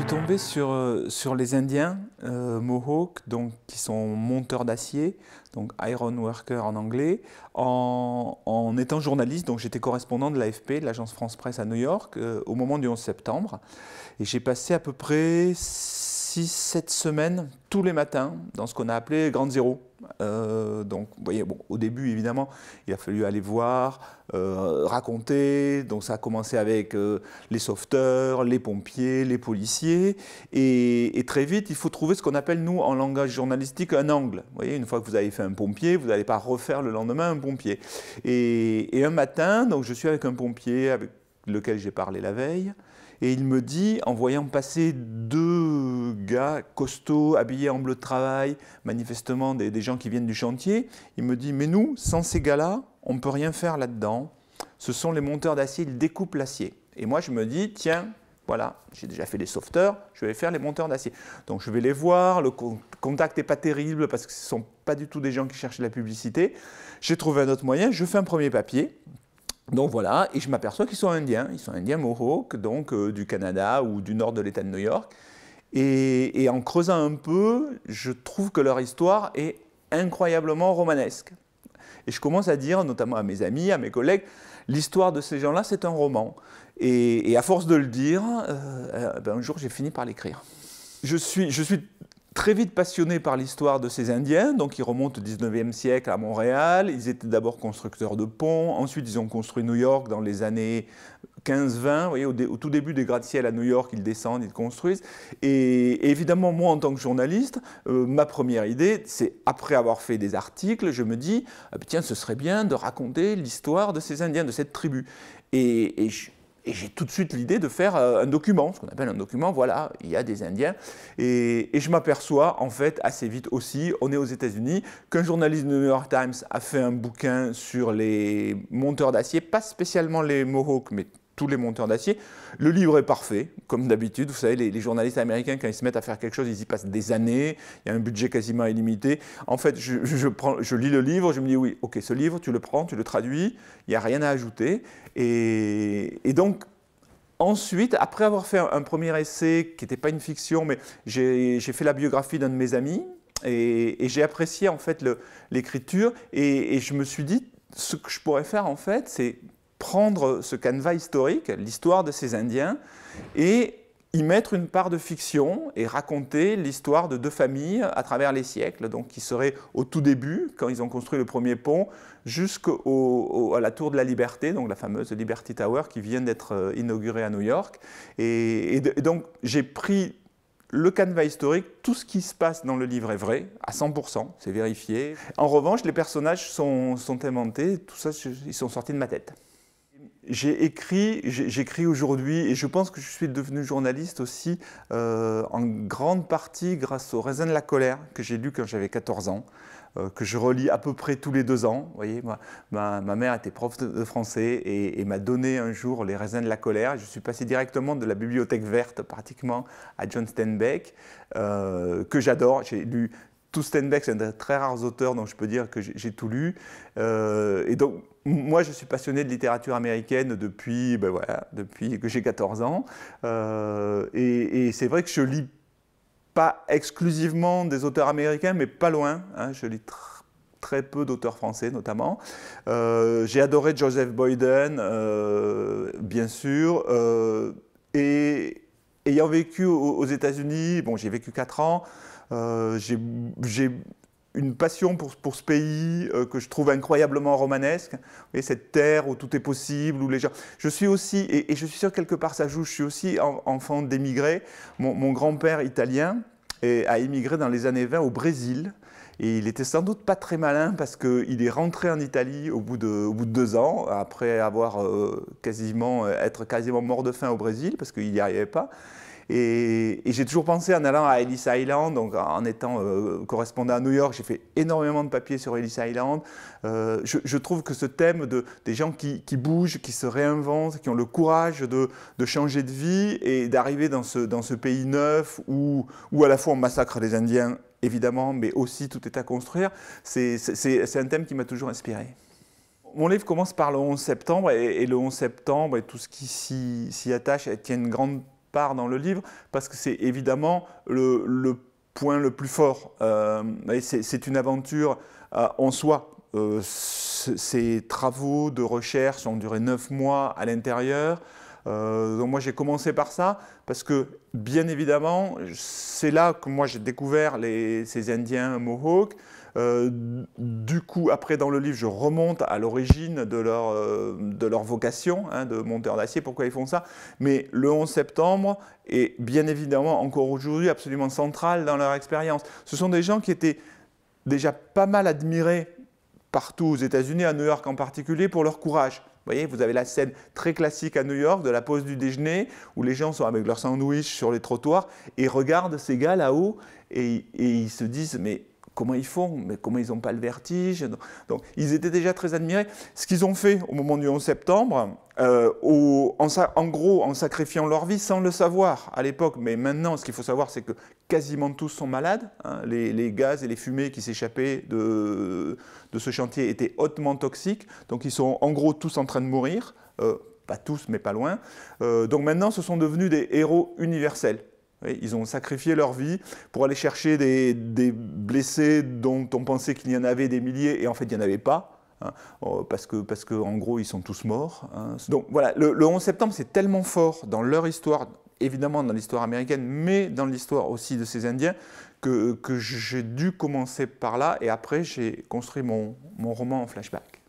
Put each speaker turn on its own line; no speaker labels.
suis tombé sur, euh, sur les Indiens euh, Mohawk, donc, qui sont monteurs d'acier, donc iron worker en anglais, en, étant journaliste. Donc j'étais correspondant de l'AFP, de l'agence France Presse à New York, euh, au moment du 11 septembre. Et j'ai passé à peu près 6, 7 semaines, tous les matins, dans ce qu'on a appelé Grande Zéro. Euh, donc, vous voyez, bon, au début, évidemment, il a fallu aller voir, euh, raconter. Donc, ça a commencé avec euh, les sauveteurs, les pompiers, les policiers. Et, très vite, il faut trouver ce qu'on appelle, nous, en langage journalistique, un angle. Vous voyez, une fois que vous avez fait un pompier, vous n'allez pas refaire le lendemain un pompier. Et, et un matin, donc, je suis avec un pompier avec lequel j'ai parlé la veille. Et il me dit, en voyant passer deux gars costauds, habillés en bleu de travail, manifestement des, gens qui viennent du chantier, il me dit, mais nous, sans ces gars-là, on ne peut rien faire là-dedans. Ce sont les monteurs d'acier, ils découpent l'acier. Et moi, je me dis, tiens, voilà, j'ai déjà fait les sauveteurs, je vais faire les monteurs d'acier. Donc je vais les voir, le contact n'est pas terrible parce que ce ne sont pas du tout des gens qui cherchent la publicité. J'ai trouvé un autre moyen, je fais un premier papier donc voilà, et je m'aperçois qu'ils sont indiens. Ils sont indiens Mohawk, donc euh, du Canada ou du nord de l'État de New York. Et, en creusant un peu, je trouve que leur histoire est incroyablement romanesque. Et je commence à dire, notamment à mes amis, à mes collègues, l'histoire de ces gens-là, c'est un roman. Et, à force de le dire, euh, euh, ben, un jour, j'ai fini par l'écrire. je suis très vite passionné par l'histoire de ces Indiens, donc ils remontent au 19e siècle à Montréal, ils étaient d'abord constructeurs de ponts, ensuite ils ont construit New York dans les années 15-20, vous voyez, au, tout début des gratte-ciel à New York, ils descendent, ils construisent, et, évidemment moi en tant que journaliste, euh, ma première idée, c'est après avoir fait des articles, je me dis, ah, tiens ce serait bien de raconter l'histoire de ces Indiens, de cette tribu, et j'ai tout de suite l'idée de faire euh, un document, ce qu'on appelle un document, voilà, il y a des Indiens. Et, je m'aperçois, en fait, assez vite aussi, on est aux États-Unis, qu'un journaliste du New York Times a fait un bouquin sur les monteurs d'acier, pas spécialement les Mohawks, mais tous les monteurs d'acier. Le livre est parfait, comme d'habitude. Vous savez, les, journalistes américains, quand ils se mettent à faire quelque chose, ils y passent des années. Il y a un budget quasiment illimité. En fait, je, je, prends, je lis le livre, je me dis oui, ok, ce livre, tu le prends, tu le traduis, il n'y a rien à ajouter. Et, et donc, Ensuite, après avoir fait un premier essai qui n'était pas une fiction, mais j'ai fait la biographie d'un de mes amis et, j'ai apprécié en fait l'écriture et, je me suis dit ce que je pourrais faire en fait, c'est prendre ce canevas historique, l'histoire de ces Indiens, et y mettre une part de fiction et raconter l'histoire de deux familles à travers les siècles, donc qui seraient au tout début, quand ils ont construit le premier pont, jusqu'à la Tour de la Liberté, donc la fameuse Liberty Tower qui vient d'être euh, inaugurée à New York. Et, donc j'ai pris le canevas historique, tout ce qui se passe dans le livre est vrai, à 100%, c'est vérifié. En revanche, les personnages sont, sont inventés, tout ça, ils sont sortis de ma tête j'ai écrit, j'écris aujourd'hui, et je pense que je suis devenu journaliste aussi euh, en grande partie grâce au Raisin de la colère que j'ai lu quand j'avais 14 ans, euh, que je relis à peu près tous les deux ans. Vous voyez, ma, mère était prof de français et, m'a donné un jour les Raisins de la colère. Je suis passé directement de la bibliothèque verte pratiquement à John Steinbeck, euh, que j'adore. J'ai lu tout Steinbeck, c'est un des très rares auteurs dont je peux dire que j'ai tout lu. Euh, et donc, moi, je suis passionné de littérature américaine depuis, ben voilà, depuis que j'ai 14 ans. Euh, et, c'est vrai que je lis pas exclusivement des auteurs américains, mais pas loin. Hein, je lis très peu d'auteurs français notamment. Euh, j'ai adoré Joseph Boyden, bien sûr. et ayant vécu aux, États-Unis, bon, j'ai vécu 4 ans, euh, j'ai une passion pour, ce pays euh, que je trouve incroyablement romanesque. voyez, cette terre où tout est possible, où les gens... Je suis aussi, et, je suis sûr que quelque part ça joue, je suis aussi enfant d'émigrés. Mon, grand-père italien a émigré dans les années 20 au Brésil. Et il était sans doute pas très malin parce qu'il est rentré en Italie au bout de, bout de deux ans, après avoir euh, quasiment, être quasiment mort de faim au Brésil, parce qu'il n'y arrivait pas. Et, j'ai toujours pensé en allant à Ellis Island, donc en étant euh, correspondant à New York, j'ai fait énormément de papiers sur Ellis Island. Euh, je, trouve que ce thème de, des gens qui, bougent, qui se réinventent, qui ont le courage de, changer de vie et d'arriver dans ce, dans ce pays neuf où, à la fois on massacre les Indiens, évidemment, mais aussi tout est à construire, c'est un thème qui m'a toujours inspiré. Mon livre commence par le 11 septembre et, et le 11 septembre et tout ce qui s'y attache tient une grande part dans le livre, parce que c'est évidemment le, point le plus fort. Euh, c'est une aventure euh, en soi. Euh, ces travaux de recherche ont duré neuf mois à l'intérieur. donc moi j'ai commencé par ça parce que bien évidemment c'est là que moi j'ai découvert ces Indiens Mohawks, euh, du coup, après, dans le livre, je remonte à l'origine de, leur, euh, de leur vocation hein, de monteur d'acier, pourquoi ils font ça. Mais le 11 septembre est bien évidemment encore aujourd'hui absolument central dans leur expérience. Ce sont des gens qui étaient déjà pas mal admirés partout aux États-Unis, à New York en particulier, pour leur courage. Vous voyez, vous avez la scène très classique à New York de la pause du déjeuner où les gens sont avec leurs sandwich sur les trottoirs et regardent ces gars là-haut et, et ils se disent mais comment ils font, mais comment ils n'ont pas le vertige. Donc ils étaient déjà très admirés. Ce qu'ils ont fait au moment du 11 septembre, euh, en, gros en sacrifiant leur vie sans le savoir à l'époque, mais maintenant ce qu'il faut savoir c'est que quasiment tous sont malades. Hein. Les, gaz et les fumées qui s'échappaient de, ce chantier étaient hautement toxiques, donc ils sont en gros tous en train de mourir. Euh, pas tous, mais pas loin. Euh, donc maintenant, ce sont devenus des héros universels. Ils ont sacrifié leur vie pour aller chercher des, blessés dont on pensait qu'il y en avait des milliers et en fait il n'y en avait pas. Hein. Oh, parce que, parce que en gros, ils sont tous morts. Hein. Donc voilà, le, 11 septembre, c'est tellement fort dans leur histoire, évidemment dans l'histoire américaine, mais dans l'histoire aussi de ces Indiens, que, j'ai dû commencer par là, et après j'ai construit mon, mon roman en flashback.